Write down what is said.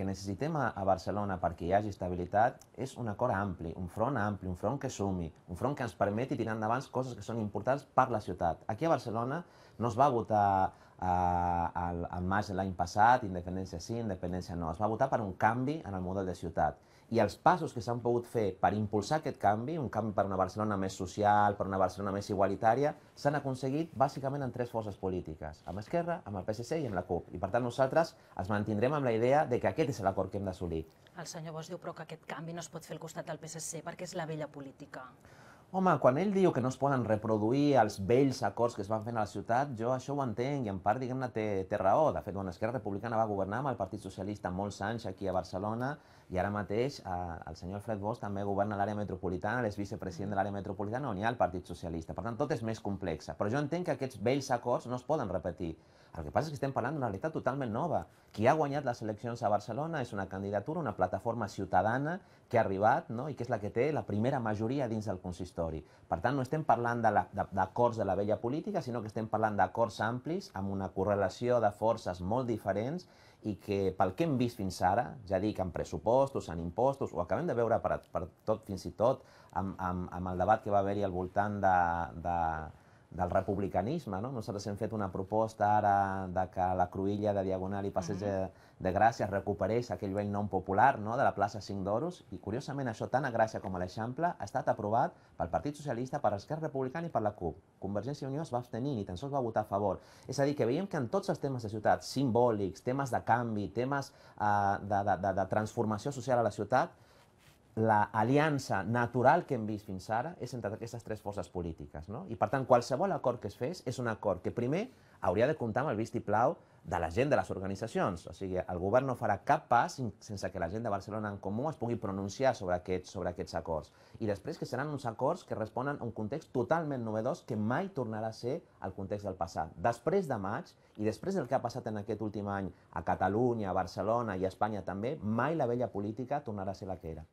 que necessitem a, a Barcelona perquè hi hagi estabilitat és un acord ampli, un front ampli, un front que sumi, un front que ens permeti tirar endavant coses que són importants per la ciutat. Aquí a Barcelona no es va votar Eh, al, al març de l'any passat, independència sí, independència no. Es va votar per un canvi en el model de ciutat. I els passos que s'han pogut fer per impulsar aquest canvi, un canvi per una Barcelona més social, per una Barcelona més igualitària, s'han aconseguit bàsicament en tres forces polítiques, amb Esquerra, amb el PSC i amb la CUP. I per tant nosaltres ens mantindrem amb la idea de que aquest és l'acord que hem d'assolir. El senyor Bosch diu però que aquest canvi no es pot fer al costat del PSC perquè és la vella política. Home, quan ell diu que no es poden reproduir els vells acords que es van fent a la ciutat, jo això ho entenc i en part, diguem-ne, té, té raó. De fet, bueno, Esquerra Republicana va governar amb el Partit Socialista molts anys aquí a Barcelona i ara mateix eh, el senyor Fred Bosch també governa l'àrea metropolitana, és vicepresident de l'àrea metropolitana on hi ha el Partit Socialista. Per tant, tot és més complex. Però jo entenc que aquests vells acords no es poden repetir. El que passa és que estem parlant d'una realitat totalment nova. Qui ha guanyat les eleccions a Barcelona és una candidatura, una plataforma ciutadana que ha arribat no? i que és la que té la primera majoria dins del consistori. Per tant, no estem parlant d'acords de, de, de la vella política, sinó que estem parlant d'acords amplis amb una correlació de forces molt diferents i que pel que hem vist fins ara, ja dic, en pressupostos, en impostos, ho acabem de veure per, per tot, fins i tot, amb, amb, amb el debat que va haver-hi al voltant de, de, del republicanisme. No? Nosaltres hem fet una proposta ara de que la Cruïlla de Diagonal i Passeig uh -huh. de Gràcia recuperés aquell vell nom popular no? de la plaça 5 d'Oros i, curiosament, això tant a Gràcia com a l'Eixample ha estat aprovat pel Partit Socialista, per Esquerra Republicana i per la CUP. Convergència i Unió es va abstenir, ni tan sols va votar a favor. És a dir, que veiem que en tots els temes de ciutat, simbòlics, temes de canvi, temes uh, de, de, de, de transformació social a la ciutat, l'aliança natural que hem vist fins ara és entre aquestes tres forces polítiques. No? I, per tant, qualsevol acord que es fes és un acord que primer hauria de comptar amb el vistiplau de la gent de les organitzacions. O sigui, el govern no farà cap pas sense que la gent de Barcelona en Comú es pugui pronunciar sobre aquests, sobre aquests acords. I després que seran uns acords que responen a un context totalment novedós que mai tornarà a ser el context del passat. Després de maig, i després del que ha passat en aquest últim any a Catalunya, a Barcelona i a Espanya també, mai la vella política tornarà a ser la que era.